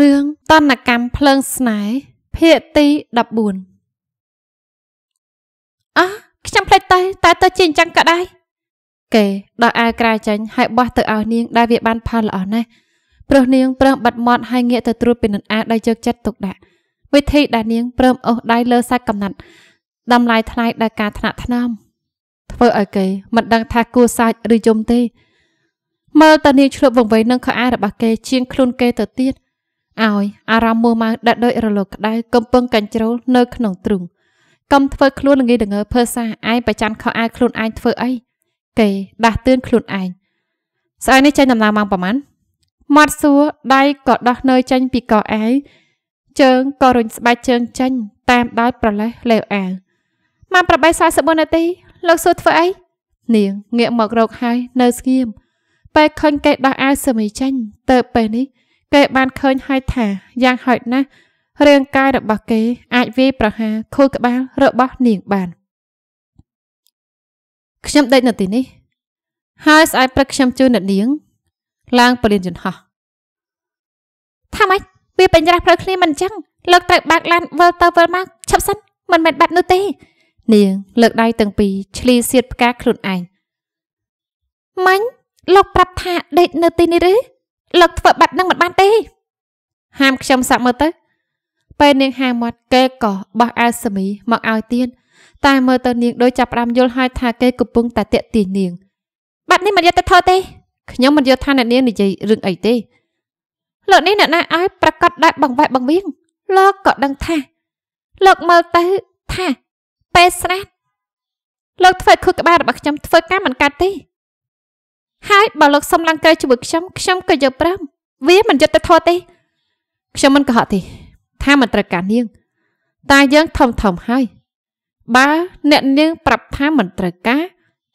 រឿងតនកម្មភ្លើងស្នេហ៍ភាគទី14អោះខ្ញុំភ្លេចទៅតែទៅជាអញ្ចឹងក៏ដែរគេដកអាវក្រៅចេញហើយបោះទៅឲ្យនាងដែលវាបានផលល្អណាស់ព្រោះនាងព្រមបិទមាត់ហើយងាកទៅត្រួតពិនិត្យអាវដោយយកចិត្តទុកដាក់វិធីដែលនាងព្រមអូសដៃលើសាច់កំណាត់តម្លៃថ្លៃដល់ការថ្នាក់ថ្នមធ្វើឲ្យគេមិនដឹងថាគួរសាច់ឬយំទេមើលតើនាងឆ្លុបវង្វេងនឹងខោអាវរបស់គេជាងខ្លួនគេទៅទៀតឲ្យអារម្មណ៍មួម៉ៅដាច់ដោយរលកក្តៅកំពុងកញ្ជ្រោលនៅក្នុងទ្រូងកុំធ្វើខ្លួនល្ងីល្ងើភើសាឯងប្រច័ណ្ឌខោអាវខ្លួនឯងធ្វើអីគេដាស់តឿនខ្លួនឯងស្អែកនេះចេញដំណើរម៉ោងប្រហែលមាត់សួរដៃក៏ដោះនៅចេញពីកឯងជើងក៏រុញស្បែកជើងចេញតាមដោយប្រលេះលេវអាវម៉ោង8:44នាទី លោកសួរធ្វើអីនាងងាកមករកហើយនៅស្ងៀមពេលឃើញគេដោះអាវសមីចេញទៅពេលនេះគេបានឃើញហើយថាយ៉ាងហោចណាស់រាងកាយរបស់គេអាចវាយប្រហារខួរក្បាលរបស់នាងបានខ្ញុំដេកនៅទីនេះ ហើយស្អែកព្រឹកខ្ញុំជួយអ្នកនាង ឡើងពលានយន្តហោះថាម៉េចវាបញ្ច្រាស់ផ្លូវគ្នាមិនអញ្ចឹងលើកត្រូវបាក់ឡានវិលទៅវិលមកឈប់សិនមិនមែនបាត់នោះទេ នាងលើកដៃទាំងពីរឆ្លីសៀតផ្កាខ្លួនឯងម៉ាញ់លោក ប្រាប់ថាដេកនៅទីនេះឬលោកធ្វើបាត់នឹងមិនបានទេហាមខ្ញុំសាក់មើលទៅពេលនាងហាមាត់គេក៏បោះអាវសមីមកឲ្យទៀតតែមើលទៅនាងដូចចាប់ផ្ដើមយល់ហើយថាគេកំពុងតែតាក់ទាញនាង បាត់នេះមិនយកទៅធ្វើទេខ្ញុំមិនយល់ថាអ្នកនាងនិយាយរឿងអីទេលោកនេះអ្នកណាឲ្យប្រកាសដែរបង្វែកបង្វៀងលោកក៏ដឹងថាលោកមើលទៅថាពេលស្រាប់លោកធ្វើខុសក្បាលរបស់ខ្ញុំធ្វើការមិនកើតទេហើយបើលោកសុំឡើងក្រៅជាមួយខ្ញុំខ្ញុំក៏យកប្រាំវាមិនយុត្តិធម៌ទេខ្ញុំមិនកុហកទេថាមិនត្រូវការនាង តែយើងធំធំហើយបើអ្នកនាង ប្រាប់ថាមិនត្រូវការ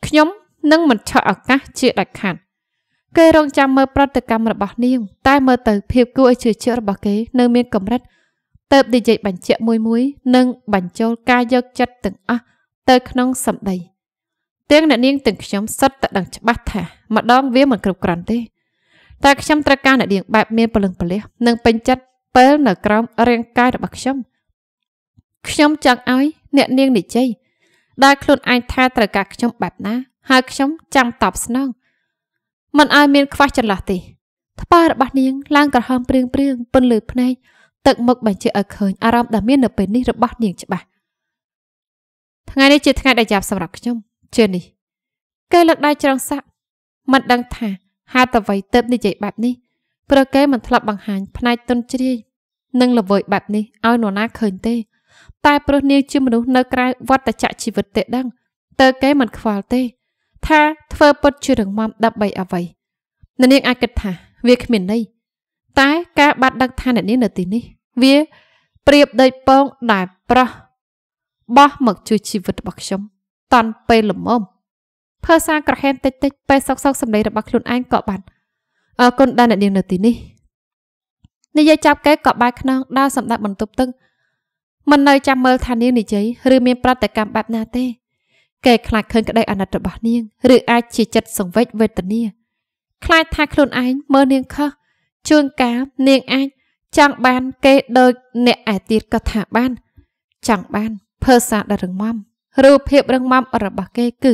ខ្ញុំនឹងមិនឆក់ឱកាស ជាដាច់ខាតគេរងចាំមើលប្រតិកម្មរបស់នាង តែមើលទៅភាពគួរឲ្យជឿជាក់របស់គេ នៅមានកម្រិតទៅបនិយាយបញ្ជាក់មួយមួយ និងបញ្ចូលការយកចិត្តទាំងអស់ទៅក្នុងសម្ដី។ទាំងអ្នកនាងទាំងខ្ញុំសុទ្ធតែដឹងច្បាស់ថាម្ដង វាមិនគ្រប់គ្រាន់ទេតែខ្ញុំត្រូវការអ្នកនាងបែបមានពលឹងពលះនិងពេញចិត្តពេលនៅក្រោមរាងកាយរបស់ខ្ញុំខ្ញុំចង់ឲ្យ អ្នកនាងនិច័យដែលខ្លួនឯងថា ត្រូវការ ខ្ញុំបែបណា ហើយខ្ញុំចាំតបស្នង មិនឲ្យមានខ្វះចន្លោះទេថ្បារបស់នាងឡើងក្រហមព្រៀងព្រៀង ពន្លឺភ្នែកទឹកមុខបញ្ជាក់ឲ្យឃើញអារម្មណ៍ដែលមាននៅពេលនេះរបស់នាងច្បាស់ថ្ងៃនេះជាថ្ងៃដែលយ៉ាប់សម្រាប់ខ្ញុំជានេះគេលើកដៃច្រងសាក់មិនដឹងថាហេតុអ្វីទៅនិយាយបែបនេះព្រោះគេមិនធ្លាប់បង្ហាញផ្នែកទុនជ្រាយនិងល្វើយបែបនេះឲ្យនរណាឃើញទេ តែព្រោះនាងជាមនុស្សនៅក្រៅវត្តចក្រជីវិតទេដឹងតើគេមិនខ្វល់ទេថាធ្វើពុតជារឿងមមដើម្បីអ្វី នាងអាចគិតថា វាគ្មានន័យតែការបាត់ដឹកឋាននាងនៅទីនេះ វាប្រៀបដូចពងដែលប្រោះបោះមកជួយជីវិតរបស់ខ្ញុំតន់ពេលល្មមភើសាក្រហេមតិចតិចពេលសុកសុកសម្ដីរបស់ខ្លួនឯងក៏បាត់អរគុណដែលអ្នកនាងនៅទីនេះនិយាយចាប់កែក៏បែកខ្នងដល់សម្ដេចបន្ទប់ទឹកមិននៅចាំមើលថានាងនិយាយឬមានប្រតិកម្មបែបណាទេកែខ្លាចឃើញក្តីអាណិតរបស់នាង ឬ អាចជាចិត្តសង្វេគវេទនាខ្លាចថាខ្លួនឯងមើលនាងខុសជួនកាលនាងអាចចង់បានគេដូចអ្នកឯទៀតក៏ថាបានចង់បានភើសាដែលរងមមរូបភាពរឹងមាំរបស់គេគឺ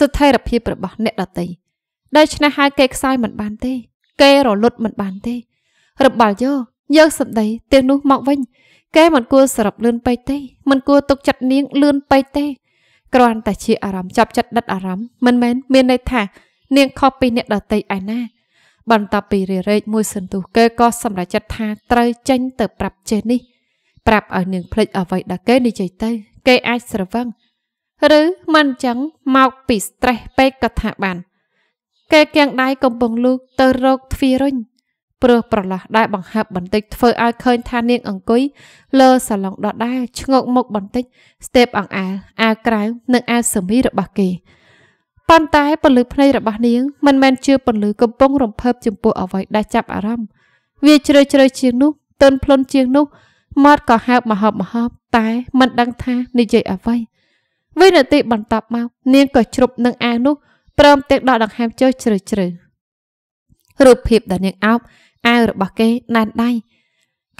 ស្ថិរភាពរបស់អ្នកដតីដូច្នេះហើយគេខ្សោយមិនបានទេ គេរលត់មិនបានទេ របាល់យោយកសម្ដីទាំងនោះមកវិញ គេមិនគួរសរុបលឿនពេកទេមិនគួរទុកចិត្តនាងលឿនពេកទេគ្រាន់តែជាអារម្មណ៍ចាប់ចិត្តដិតអារម្មណ៍មិនមែនមានន័យថានាង ខុសពីអ្នកដតីឯណាបន្ទាប់ពីរារែកមួយសន្ទុះគេក៏សម្រេចចិត្តថាត្រូវចេញ ទៅប្រាប់ចេះនេះប្រាប់ឲ្យនាងភ្លេចអ្វីដែលគេនិយាយទៅគេអាចស្រវឹងឬមិនចឹងមកពី stress ពេកក៏ថាបានគេកៀងដៃកំពុងលូកទៅរកទ្វាររុញព្រោះប្រឡោះដែលបង្ហើបបន្តិចធ្វើឲ្យឃើញថានាងអង្គុយលើសាឡុងដដែលឆ្ងោក មុខបន្តិចស្ទេបអង្អែលអាវក្រៅនិងអាវសមីរបស់គេប៉ុន្តែ ពលឺភ្នែករបស់នាងមិនមែនជាពលឺកំពុងរំភើបចំពោះអ្វីដែលចាប់អារម្មណ៍វាជ្រៅជ្រៅជាងនោះទន់ភ្លន់ជាងនោះមាត់ក៏ហើបមហប់មហប់តែមិនដឹងថានិយាយអ្វីវិនាទីបន្ទាប់មកនាងក៏ជ្រប់នឹងអាវនោះព្រមទាំងដកដង្ហើមចុះជ្រៅជ្រៅរូបភាពដែលនាងអោបអាវរបស់គេណែនដៃ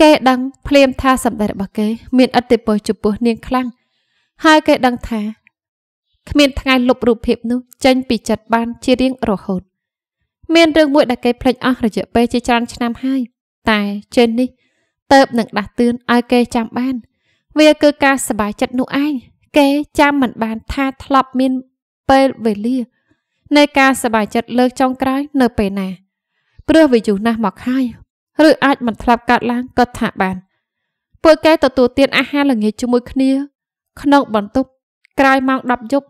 គេដឹង ភ្លាមថា សម្ដីរបស់គេមានឥទ្ធិពលចំពោះនាងខ្លាំងហើយគេដឹងថាគ្មានថ្ងៃលុបរូបភាពនោះ ចេញ ពីចិត្តបានជារៀងរហូតមានរឿងមួយដែលគេភ្លេចអស់រយៈពេលជាច្រើនឆ្នាំហើយ តែជេននេះតើប នឹងដាស់តឿនឲ្យគេចាំបាន វាគឺការសบายចិត្តនោះឯងគេចាំមិនបានថាធ្លាប់មានពេលវេលា នៃការសบายចិត្តលើកចុងក្រោយនៅពេលណាព្រោះវាយុណាស់មកហើយឬ អាចមិនធ្លាប់កាត់ឡើងក៏ថាបាន ពួកគេទទួលទានអាហារល្ងាចជាមួយ គ្នា ក្នុងបន្ទប់ក្រោយម៉ោង10យប់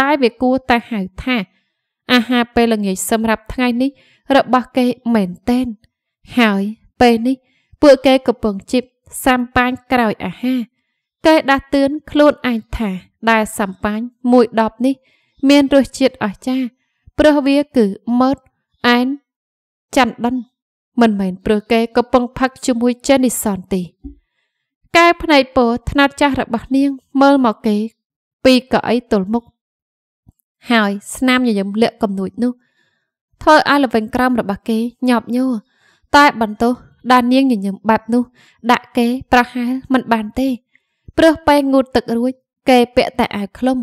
ដែលវាគួរតែហៅថា អាហារពេលល្ងាចសម្រាប់ថ្ងៃនេះ របស់គេមែនតែនហើយពេលនេះ ពួកគេកំពុងជីបសាំប៉ាញក្រោយអាហារកែដាស់តឿនខ្លួនឯងថា ដែលសម្បាញ់មួយដបនេះ មានរសជាតិអស្ចារ្យព្រោះវាគឺមឺតអែនច័ន្ទដិនមិនមែនព្រោះគេកំពុងផឹកជាមួយចេនីសនទេកែផ្នែកពោថ្នាតចាស់របស់នាងមើលមកគេ ពីកៅអីទល់មុខហើយស្នាមញញឹមលាក់កំនួចនោះធ្វើឲ្យល្វែងក្រោមរបស់គេញាប់ញ័រតែបន្ទោសដែលនាងញញឹមបែបនោះ ដាក់គេប្រហែលមិនបានទេព្រឹសពេលងូតទឹករួចគេពាក់តែអាវឃ្លុំ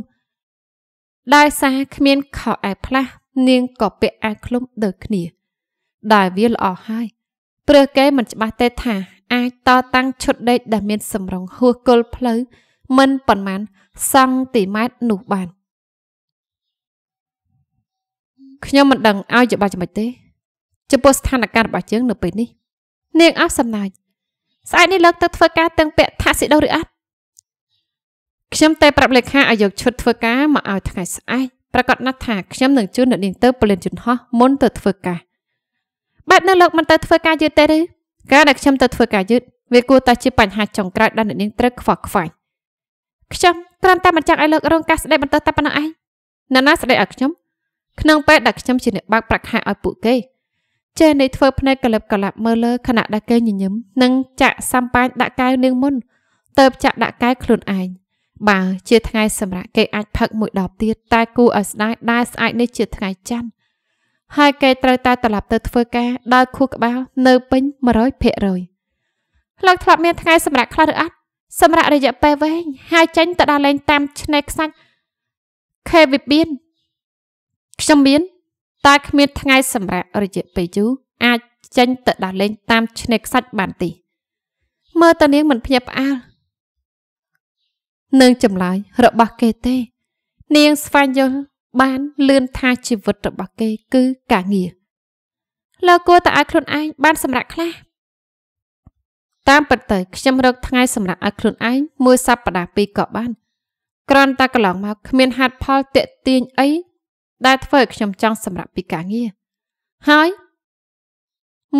ដោយសារគ្មាន ខោអាវផ្លាស់នាងក៏ពាក់អាវឃ្លុំដូចគ្នា ដែលវាល្អហើយព្រឹសគេមិនច្បាស់ទេថាអាចតតាំងឈុតដេកដែលមាន សម្រងហួសគល់ផ្លូវមិនប៉ុន្មានសង់ទីម៉ែត្រនោះបានខ្ញុំមិនដឹងឲ្យច្បាស់ចំណុចទេចំពោះស្ថានភាពរបស់យើងនៅពេលនេះនាងអស់សំណាចស្អែកនេះលើកទៅធ្វើការទាំងពាក់ថាស៊ីដូឬអត់ខ្ញុំតែប្រាប់លេខាឲ្យយកឈុតធ្វើការមកឲ្យថ្ងៃស្អែកប្រកាសណាស់ថាខ្ញុំនឹងជួលអ្នកនាងទៅពលិនជនហោះមុនទៅធ្វើការបែបនោះលោកមិនទៅធ្វើការយឺតទេឬការដែលខ្ញុំទៅធ្វើការយឺតវាគួរតែជាបញ្ហាចុងក្រោយដែលអ្នកនាងត្រូវខ្វល់ខ្វាយខ្ញុំត្រឹមតែមិនចង់ឲ្យលោករងការស្ដីបន្តតែប៉ុណ្ណោះឯងណាណាស្ដីឲ្យខ្ញុំក្នុងពេលដែលខ្ញុំជាអ្នកបើកប្រាក់ខែឲ្យពួកគេចេះនៃធ្វើភ្នែកកលឹបកលាប់មើលលើខណៈដែលគេញញឹមនិងចាក់សំប៉ាញដាក់កែវនាងមុនទៅចាក់ដាក់កែវខ្លួនឯងបើជាថ្ងៃសម្រាប់គេអាចផឹកមួយដបទៀតតែគូឲ្យស្ដាយដែលស្អែកនេះជាថ្ងៃច័ន្ទហើយគេត្រូវតែត្រឡប់ទៅធ្វើការដោយខួរក្បាលនៅពេញ100%លោកធ្លាប់មានថ្ងៃសម្រាប់ខ្លះឬអត់សម្រាប់រយៈពេលវែងហើយចេញទៅដើរលេង តាម ឆ្នេរខ្សាច់ខេវិបៀនខ្ញុំមានតែគ្មានថ្ងៃសម្រាប់រយៈពេលយូរអាចចេញទៅដើរលេងតាមឆ្នេរខ្សាច់បានទេមើលតានាងមិនភ្ញាក់ផ្អើលនឹងចម្លើយរបស់គេទេ នាងស្វែងយល់បានលឿនថាជីវិតរបស់គេគឺការងារលោកគួរតែឲ្យខ្លួនឯងបាន សម្រាប់ខ្លះតាមពិតទៅខ្ញុំរកថ្ងៃសម្រាប់ឲ្យខ្លួនឯងមួយសប្តាហ៍ពីរក៏បានគ្រាន់តែកន្លងមកគ្មានហាត់ផលតេទៀងអីដែលធ្វើឲ្យខ្ញុំចង់សម្រាប់ពីការងារហើយ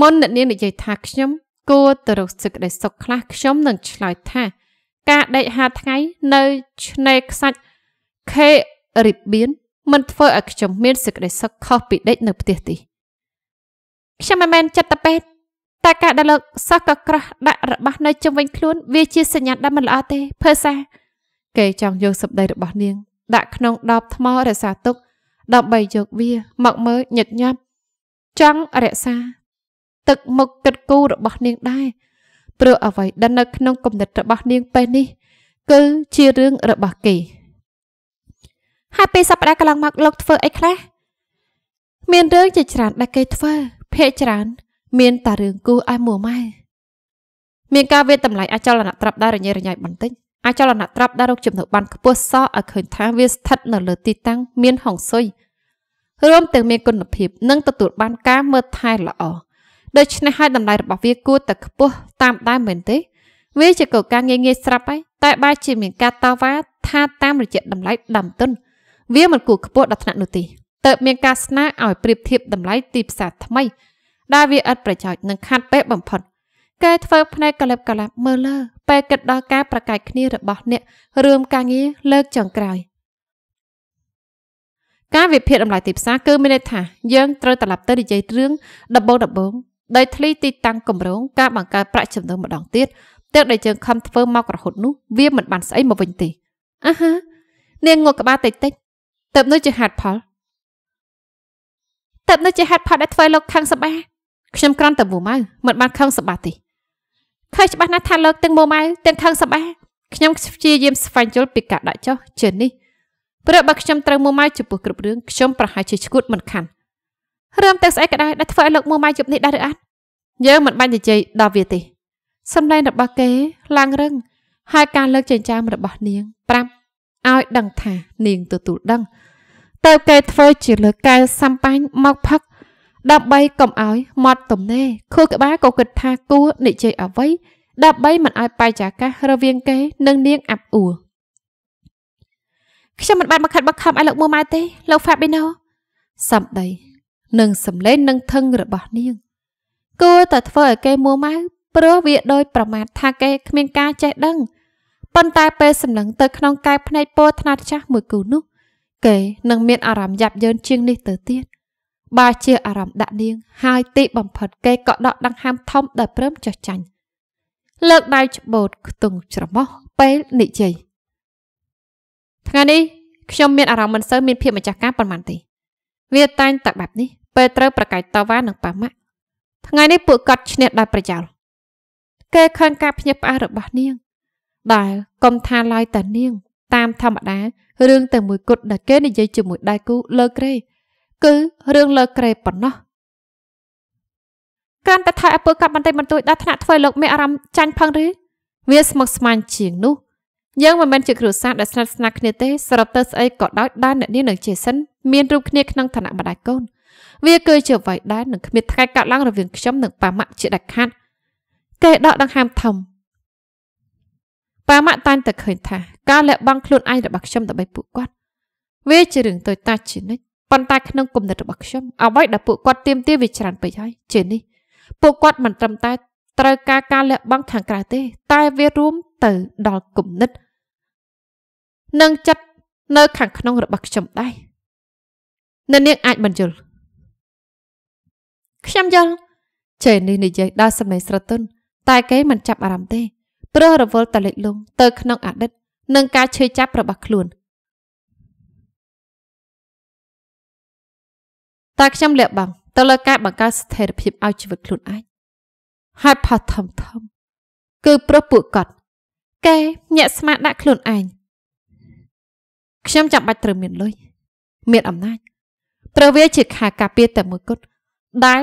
មុនអ្នកនាងនិយាយថាខ្ញុំ គួរទៅរកសេចក្តីសុខខ្លះខ្ញុំនឹងឆ្លើយថាការដេកហាថ្ងៃនៅឆ្នេរខ្សាច់ Caribbean មិនធ្វើឲ្យខ្ញុំមានសេចក្តីសុខខុសពីដេកនៅផ្ទះទីខ្ញុំមិនមែនចិត្តទៅពេទ្យតែការដែលលោកសោះក៏ក្រោះដាក់របស់នៅជុំវិញខ្លួនវាជាសញ្ញាដែលមិនល្អទេភើសាគេចង់យកសម្ដីរបស់នាងដាក់ក្នុងដបថ្មរក្សាទុកដើម្បីយកវាមកមើលញឹកញាប់ចង់រក្សា ទឹកមុខគិតគូររបស់នាងដែរព្រោះអ្វីដែលនៅក្នុងគំនិតរបស់នាងពេសនេះ គឺជារឿងរបស់គេហើយពេលសប្តាហ៍កន្លងមកលោកធ្វើអីខ្លះមានរឿងជាច្រើនដែលគេធ្វើភាកច្រើន មានតែរឿងគូឲ្យមួម៉ែមានការវាតម្លៃអចលនទ្រព្យដែលរញ៉េរញ៉ៃបន្តិចអចលនទ្រព្យដែលរកចំណូលបានខ្ពស់សោះឲ្យឃើញថាវាស្ថិតនៅលើទីតាំងមានហុងស៊ុយរួមទាំងមានគុណភាពនិងទទួលបានការមើលថែល្អដូច្នេះហើយតម្លៃរបស់វាគួរតែខ្ពស់តាមដើមមែនទេ វាជាកលការងាយងាយស្រាប់ហើយតែបែរជាមានការតវ៉ាថាតាមរយៈតម្លៃដើមទុនវាមិនគួរខ្ពស់ដល់ថ្នាក់នោះទេតើមានការស្នើឲ្យប្រៀបធៀបតម្លៃទីផ្សារថ្មីដែលវាឥតប្រយោជន៍និងខាត់ពេកបំផុតកែធ្វើ ផ្នែកកលិបកលាប់មើលលើពេលគិតដល់ការប្រកែកគ្នារបស់អ្នករឿងការងារលើកចុងក្រោយការវិភាគតម្លៃទីផ្សារគឺមានន័យថាយើងត្រូវត្រឡប់ទៅនិយាយរឿងដំបូងដំបូងដោយធ្លីទីតាំងគម្រោងការបង្កើតប្រាក់ចំណូលម្ដងទៀតទឹកដែលយើងខំធ្វើមករហូតនោះវាមិនបានស្អីមកវិញទេអាហា នាងងក់ក្បាលតិចតិចតើបនោះជាហេតុផលតើបនោះជាហេតុផលដែលធ្វើលោកខឹងសម្បាខ្ញុំក្រាន់តែមួម៉ៅមិនបានខឹងសម្បាទេឃើញច្បាស់ណាស់ថាលោកទាំងមួម៉ៅទាំងខឹងសម្បាខ្ញុំព្យាយាមស្វែងយល់ពីការដាក់ចោះជឿនេះព្រោះបើខ្ញុំត្រូវមួម៉ៅចំពោះគ្រប់រឿងខ្ញុំប្រហែលជាឈួតមិនខាន់រឿងទៅស្អីក៏ដោយដែលធ្វើឲ្យលោកមួម៉ៅជប់នេះដែរឬអត់យើងមិនបាច់និយាយដល់វាទេសម្ដែងរបស់គេឡើងរឹងហើយការលើកចិញ្ចើមរបស់នាង ប្រាប់ឲ្យ ដឹងថានាងទទួលដឹងតើគេធ្វើជាលើកកែសម្បាញ់មកផឹកដើម្បីកុំឲ្យមាត់ទំនេរខួរក្បាលក៏គិតថាគួរនិយាយអ្វីដើម្បី មិនឲ្យ បែកចាកាសរវាងគេនិងនាងអាប់អួរខ្ញុំមិនបានបង្ខិតបង្ខំឲ្យលោកមួម៉ៅទេ លោកហ្វាប៊ីណូសំដីនិងសម្លេងនឹងថឹងរបស់នាងគួរតែធ្វើឲ្យគេមួម៉ៅព្រោះវាដោយប្រមាថថាគេគ្មានការចេះដឹងប៉ុន្តែពេលសម្លឹងទៅក្នុងកែភ្នែកពោថ្នាតចាស់មួយគូនោះគេនឹងមានអារម្មណ៍យ៉ាប់យ៉ឺនជាងនេះទៅទៀតបើជាអារម្មណ៍ដាក់នាង ហើយទី បំផិតគេក៏ដកដង្ហើមធំដោយព្រមចោះចាញ់លើកដៃច្បូតខ្ទង់ច្រមុះពេលនិយាយថ្ងៃនេះខ្ញុំមានអារម្មណ៍មិនសូវមានភាពម្ចាស់ការប៉ុន្មានទេវាតែងតែបែបនេះពេលត្រូវប្រកែកតវ៉ានឹងប៉ាម៉ាក់ថ្ងៃនេះពួកគាត់ឈ្នះដោយប្រយោលគេខឹងការភ្ញាក់ផ្អើលរបស់នាងដែលកុំថាឡើយតានាង តាមធម្មតារឿងតែមួយគត់ដែលគេនិយាយជាមួយដៃគូលើក្រេគឺរឿងលើក្រេប៉ុណ្ណោះក្រាន់តែថើឲ្យពួកគាត់បន្តិចបន្តួចដល់ថ្នាក់ធ្វើលោកមានអារម្មណ៍ចាញ់ផឹងឬវាស្មុគស្មាញជាងនោះយើងមិនមែនជាគ្រួសារដែលស្និទ្ធស្នាលគ្នាទេសរុបទៅស្អីក៏ដោយដែលអ្នកនាងនិងជេសិនមានរូបគ្នាក្នុងឋានៈម្ដាយកូនវាគឺជាអ្វីដែលនឹងគ្មានថ្ងៃកាត់ឡើងរវាងខ្ញុំនិងប៉ាម៉ាក់ជាដាច់ខាតគេដកដង្ហើមធំប៉ាម៉ាក់តាំងតែឃើញថាការលះបង់ខ្លួនឯងរបស់ខ្ញុំដើម្បីពួកគាត់ វាជារឿងតូចតាចជានិច្ចប៉ុន្តែក្នុងគំនិតរបស់ខ្ញុំអ្វីដែលពួកគាត់ទៀមទាវាច្រើនពេកហើយជានេះពួកគាត់មិនត្រឹមតែត្រូវការការលះបង់ខាងក្រៅទេ តែវារួមទៅដល់គំនិត និងចិត្តនៅខាងក្នុងរបស់ខ្ញុំដែរអ្នកនាងអាចបញ្យល់ខ្ញុំយល់ចេនេះនិយាយដោយសម្លេងស្រទន់តែគេមិនចាប់អារម្មណ៍ទេព្រោះរវល់តលិចលងទៅក្នុងអតីតនិង ការឈឺចាប់របស់ខ្លួនតែខ្ញុំលាក់បាំងទៅលើការបង្កើតស្ថិរភាពឲ្យជីវិតខ្លួនឯងហើយផុសធំធំគឺព្រោះពួកគាត់គេញាក់ស្មាដាក់ខ្លួនឯងខ្ញុំចាំបាច់ត្រូវមានលុយមានអំណាចព្រោះវា ជាខែការពារតែមួយគត់ដែល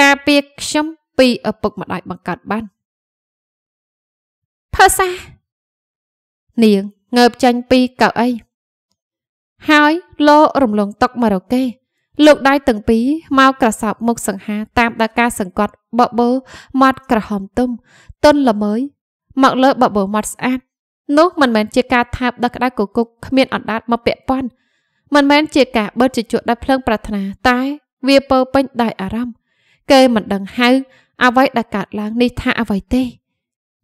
ការពារខ្ញុំពីឪពុកម្ដាយបង្កើតបានផើសា នាងងើបចេញពីកៅអីហើយលោរំលងតុកម៉ារ៉ូកេលោកដៃទាំងពីរមកក្រសោបមុខសង្ហា តាមដល់ការសង្កត់បបោមាត់ក្រហមទុំទុនល្មើយមកលើបបោមាត់ស្អាតនោះមិនមែនជាការថាបដល់ក្តៅគគុកគ្មានអណ្ដាតមកពាក់ព័ន្ធមិនមែនជាការបិទជជក់ដល់ភ្លើងប្រាថ្នាតែ វាពើពេញដោយអារម្មណ៍គេមិនដឹងហៅអ្វីដែលកើតឡើងនេះថាអ្វីទេ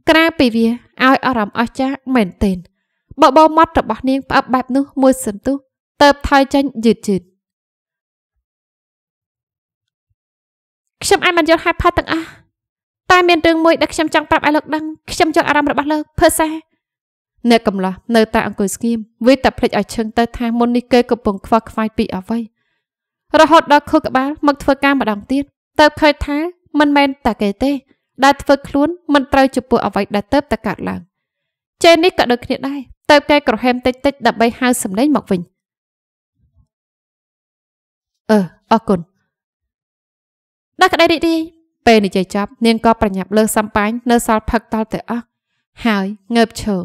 ក្រៅពីវាឲ្យអារម្មណ៍អស្ចារ្យមែនទែនបបោមាត់របស់នាងផ្អឹបបែបនោះមួយសន្ទុះទៅថយចេញយឺតយឺតខ្ញុំអាចមិនយល់ហេតុផលទាំងអស់តែមានរឿងមួយដែលខ្ញុំចង់ប្រាប់ឲ្យលោកដឹងខ្ញុំយល់អារម្មណ៍របស់លោកភើសាអ្នកកំឡោះនៅតែអង្គុយស្ងៀមវាតែភ្លេចឲ្យឈឹងទៅថាមុននេះគេកំពុងខ្វល់ខ្វាយពីអ្វីរហូតដល់ខួរក្បាលមកធ្វើការម្ដងទៀតទៅឃើញថាមិនមែនតែគេទេដែលធ្វើខ្លួនមិនត្រូវចំពោះអ្វីដែលទៅតែកើតឡើងចេនេះក៏ដូចគ្នាដែរទៅគេក្រហមតិចតិចដើម្បីហៅសម្លេងមកវិញអឺអរគុណដាក់ក្តីរីករាយពេលនិយាយចប់ នាងក៏ប្រញាប់លើសំប៉ាញនៅសល់ផឹកតល់ទៅអស់ហើយងើបឈរ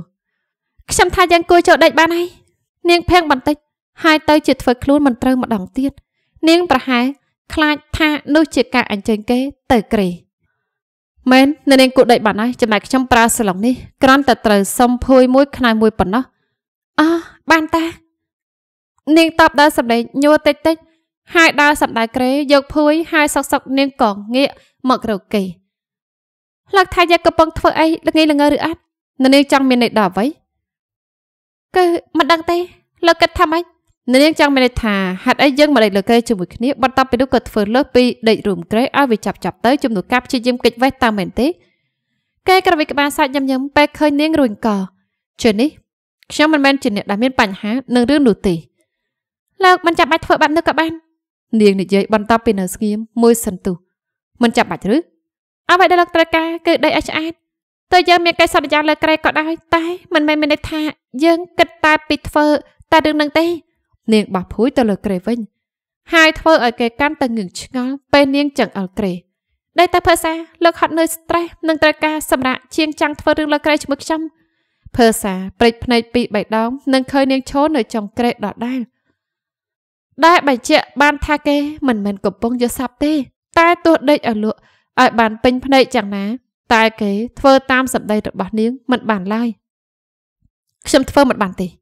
ខ្ញុំថាយ៉ាងគួរចូលដេកបានហើយនាងភាំងបន្តិចហើយទៅជាធ្វើខ្លួនមិនត្រូវម្ដងទៀតនាងប្រហែលខ្លាចថានោះជាការអញ្ជើញគេទៅក្រេះមែននៅនាងគូដេកបានហើយចំណែកខ្ញុំប្រើសាឡុងនេះក្រាន់តែត្រូវសុំភួយមួយខ្នើយមួយប៉ុណ្ណោះអោះបានតា នាងតបដល់សម្លេងញួរតិចតិច ហើយដើរសម្ដៅក្រេយកភួយហើយសុកសុកនាងកងងាកមករកគេលោកថាយ៉ាកំពុងធ្វើអីល្ងាយល្ងើឬអត់នាងចង់មានន័យដល់អ្វីគឺមិនដឹងទេលោកគិតថាម៉េចនាងចង់មានន័យថាហេតុអីយើងមកដេកលើគេជាមួយគ្នាបន្ទាប់ពីនោះក៏ធ្វើលើសពីដេករួមក្រេឲ្យវាចាប់ចាប់ទៅជំនួសការព្យាយាមគេចវេះតាមមែនទេគេក្រវិក្បាលសាច់ញឹមញឹមពេលឃើញនាងរួញកជឿនេះខ្ញុំមិនមែនជាអ្នកដែលមានបញ្ហានឹងរឿងនោះទេលោកមិនចាំបាច់ធ្វើបែបនោះក៏បាននាង និយាយបន្តពីនៅស្ងៀមមួយសន្ទុះមិនចាំបាច់ឬអ្វីដែលលោកត្រូវការគឺដេកឲ្យឆ្អែតតើយើងមានកិច្ចសន្យាលើក្រែក៏ដោយតែមិនមែនមានន័យថាយើងគិតតែពីធ្វើតែរឿងនឹងទេនាងបោះភួយទៅលើក្រេវិញ ហើយធ្វើឲ្យគេកាន់តែងឿងឆ្ងល់ពេលនាងចង្អុលក្រេដែលតែភាសាលោកហត់នឿយ stress និងត្រូវការសម្រាប់ជាងចាំងធ្វើរឿងលើក្រេជាមួយខ្ញុំភាសាព្រិចភ្នែកពីបៃដងនឹងឃើញនាងឈរនៅចុងក្រេដដដែលដែលបញ្ជាក់បានថាគេមិនមែនកំពុងយកសັບទេ តែទោះដេកឲ្យលក់ឲ្យបានពេញភ្នែកយ៉ាងណា តែគេធ្វើតាមសម្ដីរបស់នាងមិនបានឡើយខ្ញុំធ្វើមិនបានទេ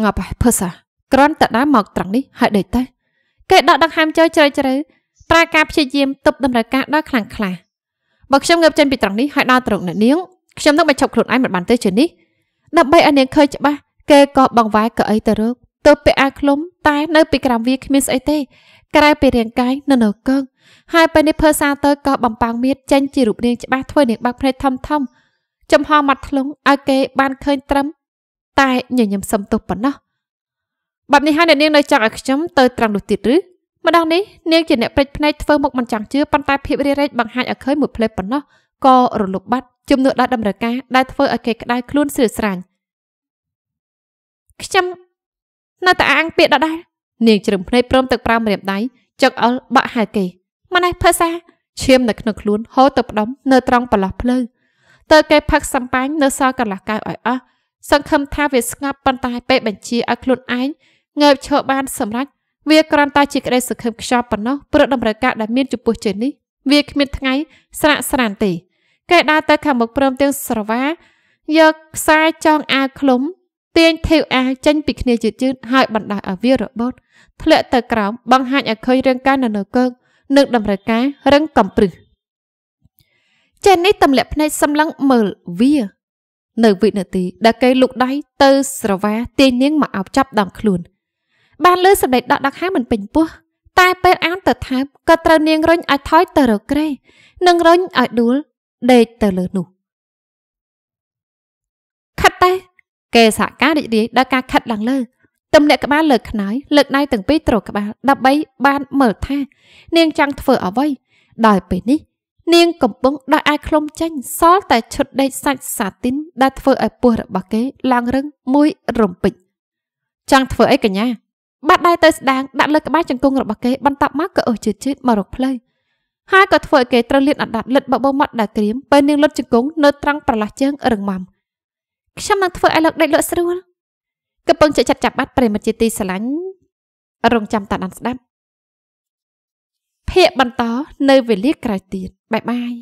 ងាប់ហើយភើសាក្រន់តដើមមកត្រង់នេះហើយដេកទៅគេដកដង្ហើមចូលជ្រៅជ្រៅប្រើការព្យាយាមទប់តម្រូវការដល់ខ្លាំងខ្លាបើខ្ញុំងើបចេញពីត្រង់នេះហើយដើរទៅរកអ្នកនាងខ្ញុំនឹងបញ្ឈប់ខ្លួនឯងមិនបានទេជានេះដើម្បីឲ្យនាងឃើញច្បាស់គេក៏បងវាយក៏អីទៅរកទើបពាក់អាវឃ្លុំតែនៅពីក្រោមវាគ្មានស្អីទេក្រៅពីរាងកាយនៅនៅកឹងហើយពេលនេះភើសាទៅក៏បំប៉ាំងមៀតចេញជារូបរាងច្បាស់ធ្វើនាងបាក់ភ្នែកធំធំចំហមាត់ធ្លុងឲ្យគេបានឃើញត្រឹមតែញញឹមសឹមទោសប៉ុណ្ណោះបែបនេះហើយអ្នកនាងនៅចង់ឲ្យខ្ញុំទៅត្រង់នោះទៀតឬម្ដងនេះនាងជាអ្នកពេចភ្នែកធ្វើមុខមិនចង់ជឿប៉ុន្តែភាពរារែកបង្ហាញឲ្យឃើញមួយផ្លែប៉ុណ្ណោះក៏រលុបបាត់ជំនួសដល់តម្រូវការដែលធ្វើឲ្យគេក្តៅខ្លួនស្រិលស្រាញ់ខ្ញុំនៅតែអាងពាកដដែលនាងជ្រឹមភ្នែកព្រមទឹកប្រាំរៀបដៃចុកអល់បាក់ហៅគេម៉ណេះភាសាឈាមនៅក្នុងខ្លួនហូរទៅផ្ដុំនៅត្រង់ប្រឡោះភ្លៅតើគេផឹកសំប៉ាញនៅសល់កន្លះកៅឲ្យអស់សង្ឃឹមថាវាស្ងប់ប៉ុន្តែ ពេលបញ្ជាឲ្យខ្លួនឯងងើបឈរបាន សម្រេចវាគ្រាន់តែជាក្តីសង្ឃឹមខ្ចប់ប៉ុណ្ណោះព្រោះតម្រូវការដែលមានចំពោះជើងនេះវាគ្មានថ្ងៃស្រាក់ស្រានទេគេដើរទៅខាងមុខព្រមទាំងស្រវាយកខ្សែចងអាវឃ្លុំ ទាញធាវអាវចេញពីគ្នាយឺតៗហើយបណ្ដោយឲ្យវារបត់ធ្លាក់ទៅក្រោម បង្ហាញឲ្យឃើញរឿងការនៅលើកើកនិងតម្រូវការរឹងកំព្រឹសចេះនេះទម្លាក់ភ្នែកសម្លឹងមើលវានៅវិនាទីដែលគេលុកដៃទៅស្រវាទាញនាងមកអោបចាប់ដងខ្លួន បានលើសម្ដែងដកដង្ហែមិនពេញពោះតែពេលអានទៅថើបក៏ត្រូវនាងរុញឲ្យថយទៅរកក្រេនិងរុញឲ្យដួលដេកទៅលើនោះខិតតែគេសហការរីករាយដល់ការខិតឡើងលើទម្លាក់ក្បាលលើ ខ្នើយលើកដៃទាំងពីរទ្រក្បាលដើម្បីបានមើលថានាងចង់ធ្វើអ្វីដោយពេលនេះនាងកំពុងដាក់អាយខ្លុំចេញសល់តែឈុតដេកសាច់សាទីនដែលធ្វើឲ្យពោះរបស់គេឡើងរឹងមួយរំពេចចង់ធ្វើអីកញ្ញាបាត់ដៃទៅស្ដាងដាក់លើក្បាលជង្គង់របស់គេបន្ទាប់មកក៏អើជឿជឿមករកផ្លូវហើយក៏ធ្វើឲ្យគេត្រូវលៀនអណ្ដាតលិតបបោមាត់ដែលក្រៀមពេលនាងលុតជង្គង់នៅ ត្រង់ប្រឡាស់ជើងរឹងមាំខ្ញុំនឹងធ្វើឲ្យលោកដេកលក់ស្រួលកំពុងចិត្តចាប់បាត់ប្រិមិត្តជាទីស្រឡាញ់រងចាំតាដានស្ដាប់ភាកបន្តនៅវេលាក្រោយទៀតបាយបាយ